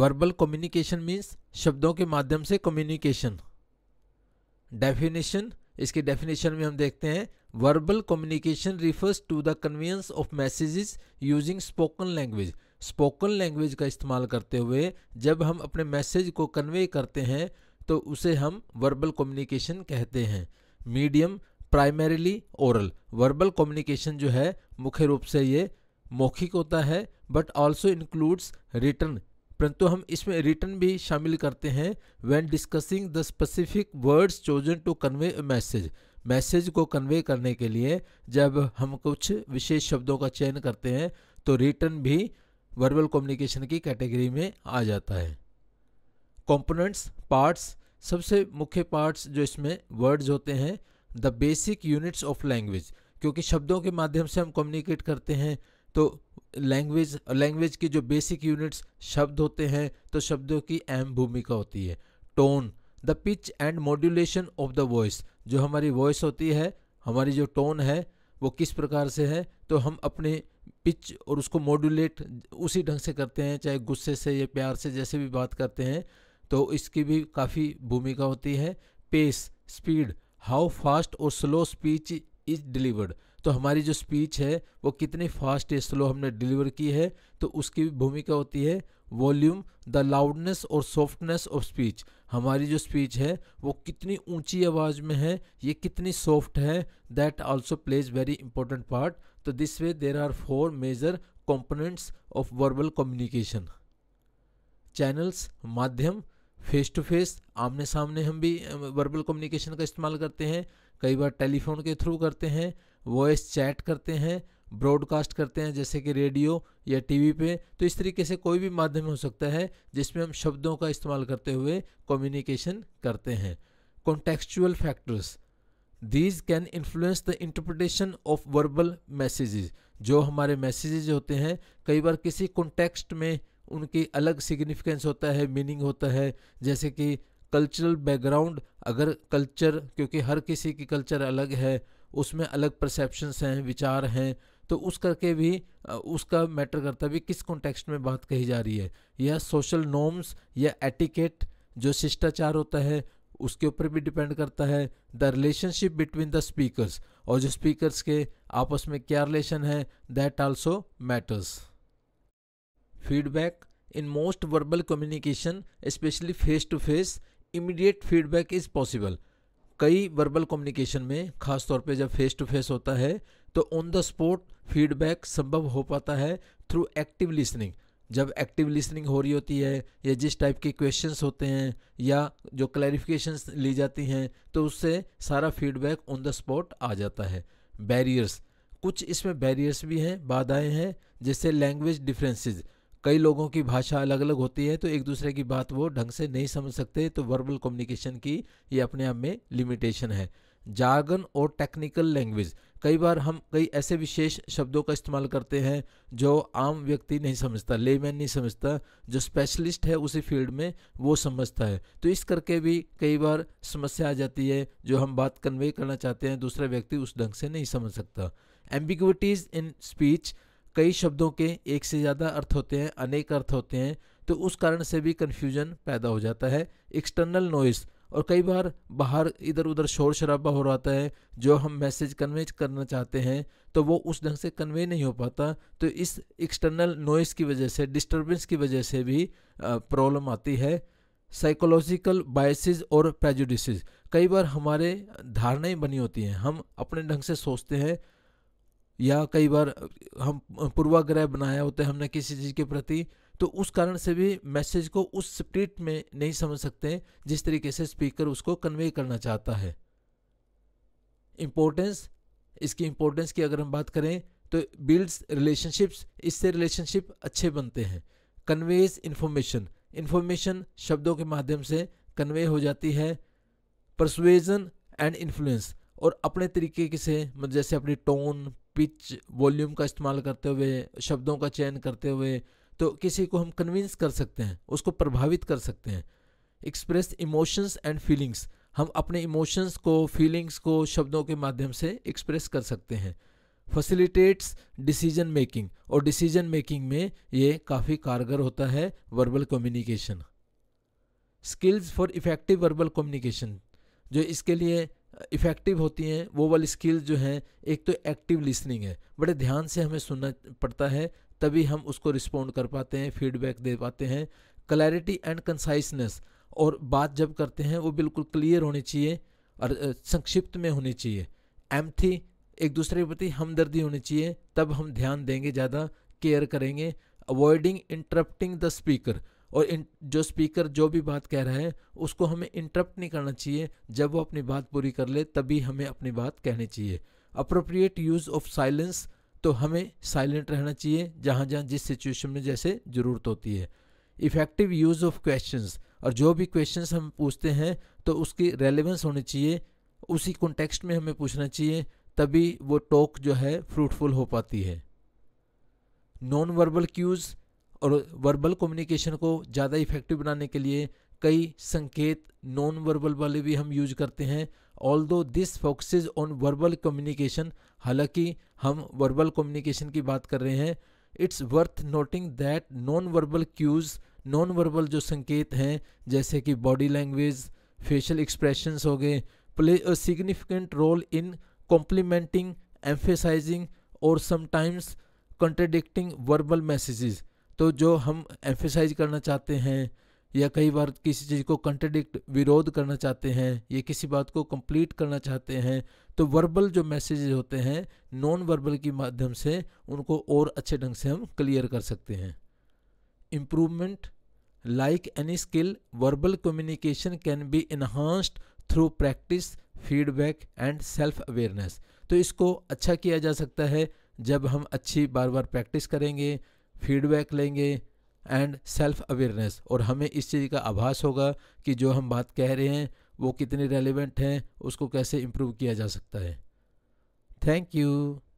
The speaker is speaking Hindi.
वर्बल कम्युनिकेशन मीन्स शब्दों के माध्यम से कम्युनिकेशन डेफिनेशन इसके डेफिनेशन में हम देखते हैं verbal communication refers to the conveyance of messages using spoken language spoken language का इस्तेमाल करते हुए जब हम अपने मैसेज को कन्वे करते हैं तो उसे हम वर्बल कम्युनिकेशन कहते हैं medium primarily oral verbal communication जो है मुख्य रूप से ये मौखिक होता है बट ऑल्सो इंक्लूड्स रिटर्न परंतु हम इसमें रिटर्न भी शामिल करते हैं when discussing the specific words chosen to convey message message को कन्वे करने के लिए जब हम कुछ विशेष शब्दों का चयन करते हैं तो रिटर्न भी वर्बल कम्युनिकेशन की कैटेगरी में आ जाता है कंपोनेंट्स पार्ट्स सबसे मुख्य पार्ट्स जो इसमें वर्ड्स होते हैं the basic units of language क्योंकि शब्दों के माध्यम से हम कम्युनिकेट करते हैं तो लैंग्वेज लैंग्वेज की जो बेसिक यूनिट्स शब्द होते हैं तो शब्दों की अहम भूमिका होती है tone the pitch and modulation of the voice जो हमारी वॉइस होती है हमारी जो टोन है वो किस प्रकार से है तो हम अपने पिच और उसको मॉड्यूलेट उसी ढंग से करते हैं चाहे गुस्से से या प्यार से जैसे भी बात करते हैं तो इसकी भी काफ़ी भूमिका होती है पेस स्पीड हाउ फास्ट और स्लो स्पीच इज डिलीवर्ड तो हमारी जो स्पीच है वो कितनी फास्ट या स्लो हमने डिलीवर की है तो उसकी भी भूमिका होती है वॉल्यूम द लाउडनेस और सॉफ्टनेस ऑफ स्पीच हमारी जो स्पीच है वो कितनी ऊंची आवाज़ में है ये कितनी सॉफ्ट है that also plays very important part तो this way there are four major components of verbal communication channels माध्यम फेस टू फेस आमने सामने हम भी वर्बल कम्युनिकेशन का इस्तेमाल करते हैं कई बार टेलीफोन के थ्रू करते हैं वॉइस चैट करते हैं ब्रॉडकास्ट करते हैं जैसे कि रेडियो या टीवी पे तो इस तरीके से कोई भी माध्यम हो सकता है जिसमें हम शब्दों का इस्तेमाल करते हुए कम्युनिकेशन करते हैं contextual factors these can influence the interpretation of verbal messages जो हमारे मैसेजेज होते हैं कई बार किसी कॉन्टेक्स्ट में उनकी अलग सिग्निफिकेंस होता है मीनिंग होता है जैसे कि कल्चरल बैकग्राउंड अगर कल्चर क्योंकि हर किसी की कल्चर अलग है उसमें अलग परसेप्शंस हैं विचार हैं तो उस करके भी उसका मैटर करता भी किस कॉन्टेक्स्ट में बात कही जा रही है या सोशल नॉर्म्स या एटिकेट जो शिष्टाचार होता है उसके ऊपर भी डिपेंड करता है the relationship between the speakers और जो स्पीकर्स के आपस में क्या रिलेशन है that also matters feedback in most verbal communication especially face to face immediate feedback is possible कई वर्बल कम्युनिकेशन में खास तौर पे जब फेस टू फेस होता है तो ऑन द स्पॉट फीडबैक संभव हो पाता है थ्रू एक्टिव लिसनिंग जब एक्टिव लिसनिंग हो रही होती है या जिस टाइप के क्वेश्चंस होते हैं या जो क्लैरिफिकेशन ली जाती हैं तो उससे सारा फीडबैक ऑन द स्पॉट आ जाता है बैरियर्स कुछ इसमें बैरियर्स भी हैं बाधाएं हैं जैसे लैंग्वेज डिफरेंसेस कई लोगों की भाषा अलग अलग होती है तो एक दूसरे की बात वो ढंग से नहीं समझ सकते तो वर्बल कम्युनिकेशन की ये अपने आप में लिमिटेशन है जागन और टेक्निकल लैंग्वेज कई बार हम कई ऐसे विशेष शब्दों का इस्तेमाल करते हैं जो आम व्यक्ति नहीं समझता लेमैन नहीं समझता जो स्पेशलिस्ट है उसी फील्ड में वो समझता है तो इस करके भी कई बार समस्या आ जाती है जो हम बात कन्वे करना चाहते हैं दूसरा व्यक्ति उस ढंग से नहीं समझ सकता एम्बिगटीज़ इन स्पीच कई शब्दों के एक से ज़्यादा अर्थ होते हैं अनेक अर्थ होते हैं तो उस कारण से भी कन्फ्यूजन पैदा हो जाता है एक्सटर्नल नॉइस और कई बार बाहर इधर उधर शोर शराबा हो रहा है जो हम मैसेज कन्वे करना चाहते हैं तो वो उस ढंग से कन्वे नहीं हो पाता तो इस एक्सटर्नल नॉइस की वजह से डिस्टर्बेंस की वजह से भी प्रॉब्लम आती है साइकोलॉजिकल बायसेस और प्रेजुडिस कई बार हमारे धारणाएं बनी होती हैं हम अपने ढंग से सोचते हैं या कई बार हम पूर्वाग्रह बनाए होते हैं हमने किसी चीज़ के प्रति तो उस कारण से भी मैसेज को उस स्प्रिट में नहीं समझ सकते जिस तरीके से स्पीकर उसको कन्वे करना चाहता है इम्पोर्टेंस इसकी इम्पोर्टेंस की अगर हम बात करें तो बिल्ड्स रिलेशनशिप्स इससे रिलेशनशिप अच्छे बनते हैं कन्वेज इन्फॉर्मेशन इन्फॉर्मेशन शब्दों के माध्यम से कन्वे हो जाती है परसुएजन एंड इन्फ्लुएंस और अपने तरीके से मतलब जैसे अपनी टोन पिच वॉल्यूम का इस्तेमाल करते हुए शब्दों का चयन करते हुए तो किसी को हम कन्विंस कर सकते हैं उसको प्रभावित कर सकते हैं एक्सप्रेस इमोशंस एंड फीलिंग्स हम अपने इमोशंस को फीलिंग्स को शब्दों के माध्यम से एक्सप्रेस कर सकते हैं फैसिलिटेट्स डिसीजन मेकिंग और डिसीजन मेकिंग में ये काफ़ी कारगर होता है verbal communication skills for effective verbal communication जो इसके लिए इफ़ेक्टिव होती हैं वो वाली स्किल्स जो हैं एक तो एक्टिव लिसनिंग है बड़े ध्यान से हमें सुनना पड़ता है तभी हम उसको रिस्पोंड कर पाते हैं फीडबैक दे पाते हैं क्लैरिटी एंड कंसाइसनेस और बात जब करते हैं वो बिल्कुल क्लियर होनी चाहिए और संक्षिप्त में होनी चाहिए एम्थी एक दूसरे के प्रति हमदर्दी होनी चाहिए तब हम ध्यान देंगे ज़्यादा केयर करेंगे अवॉइडिंग इंटरप्टिंग द स्पीकर और इन जो स्पीकर जो भी बात कह रहा है उसको हमें इंटरप्ट नहीं करना चाहिए जब वो अपनी बात पूरी कर ले तभी हमें अपनी बात कहनी चाहिए अप्रोप्रिएट यूज़ ऑफ साइलेंस तो हमें साइलेंट रहना चाहिए जहाँ जहाँ जिस सिचुएशन में जैसे ज़रूरत होती है इफ़ेक्टिव यूज़ ऑफ क्वेश्चन और जो भी क्वेश्चन हम पूछते हैं तो उसकी रेलिवेंस होनी चाहिए उसी कॉन्टेक्स्ट में हमें पूछना चाहिए तभी वो टॉक जो है फ्रूटफुल हो पाती है नॉन वर्बल क्यूज़ और वर्बल कम्युनिकेशन को ज़्यादा इफेक्टिव बनाने के लिए कई संकेत नॉन वर्बल वाले भी हम यूज करते हैं although this focuses on verbal communication हालांकि हम वर्बल कम्युनिकेशन की बात कर रहे हैं it's worth noting that non verbal cues non verbal जो संकेत हैं जैसे कि बॉडी लैंग्वेज फेशियल एक्सप्रेशंस हो गए play a significant role in complementing emphasising और समटाइम्स कंट्रेडिक्टिंग वर्बल मैसेजेज तो जो हम एम्फेसाइज करना चाहते हैं या कई बार किसी चीज़ को कंट्रडिक्ट विरोध करना चाहते हैं या किसी बात को कंप्लीट करना चाहते हैं तो वर्बल जो मैसेज होते हैं नॉन वर्बल के माध्यम से उनको और अच्छे ढंग से हम क्लियर कर सकते हैं improvement like any skill verbal communication can be enhanced through practice feedback and self awareness तो इसको अच्छा किया जा सकता है जब हम अच्छी बार बार प्रैक्टिस करेंगे फीडबैक लेंगे एंड सेल्फ अवेयरनेस और हमें इस चीज़ का आभास होगा कि जो हम बात कह रहे हैं वो कितनी रेलिवेंट हैं उसको कैसे इम्प्रूव किया जा सकता है थैंक यू